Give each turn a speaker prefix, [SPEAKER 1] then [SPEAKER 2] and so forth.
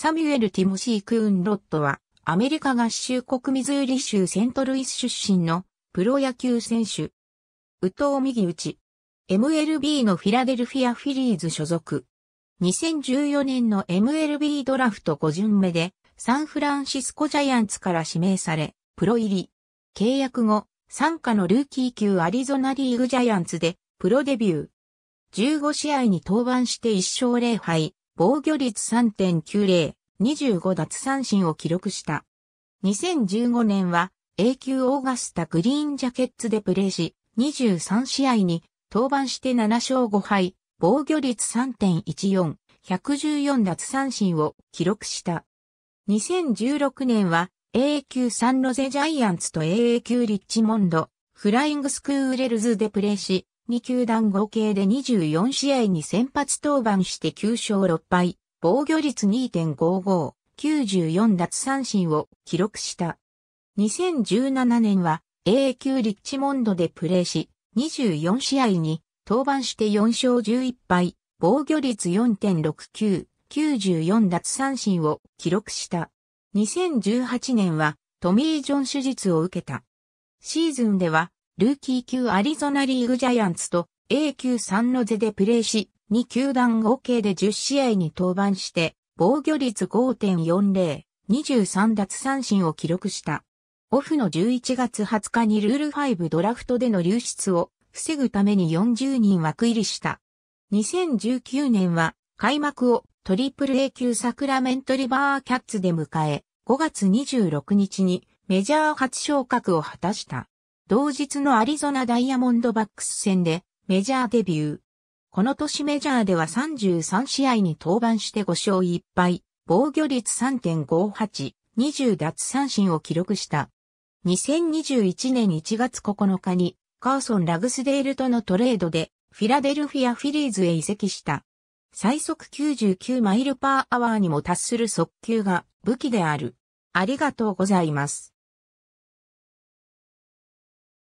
[SPEAKER 1] サミュエル・ティモシー・クーン・ロットは、アメリカ合衆国ミズーリ州セントルイス出身のプロ野球選手。宇藤右打ち。MLB のフィラデルフィア・フィリーズ所属。2014年の MLB ドラフト5巡目で、サンフランシスコジャイアンツから指名され、プロ入り。契約後、参加のルーキー級アリゾナリーグジャイアンツで、プロデビュー。15試合に登板して1勝0敗、防御率3.90、25奪三振を記録した。2015年は A 級オーガスタグリーンジャケッツでプレーし、23試合に登板して7勝5敗、防御率3.14、114奪三振を記録した。2016年は A 級サンロゼジャイアンツと a 久級リッチモンド、フライングスクーレルズでプレーし、2球団合計で24試合に先発登板して9勝6敗、防御率2.55、94奪三振を記録した。2017年は A 級リッチモンドでプレーし、24試合に登板して4勝11敗、防御率4.69、94奪三振を記録した。2018年はトミー・ジョン手術を受けた。シーズンではルーキー級アリゾナリーグジャイアンツと A 級三のノゼでプレーし、2球団合計で10試合に登板して、防御率5.40、23奪三振を記録した。オフの11月20日にルール5ドラフトでの流出を防ぐために40人枠入りした。2019年は開幕をトリプル A 級サクラメントリバーキャッツで迎え、5月26日にメジャー初昇格を果たした。同日のアリゾナダイヤモンドバックス戦でメジャーデビュー。この年メジャーでは33試合に登板して5勝1敗、防御率3.58、20奪三振を記録した。2021年1月9日にカーソン・ラグスデールとのトレードでフィラデルフィア・フィリーズへ移籍した。最速99マイルパーアワーにも達する速球が武器である。ありがとうございます。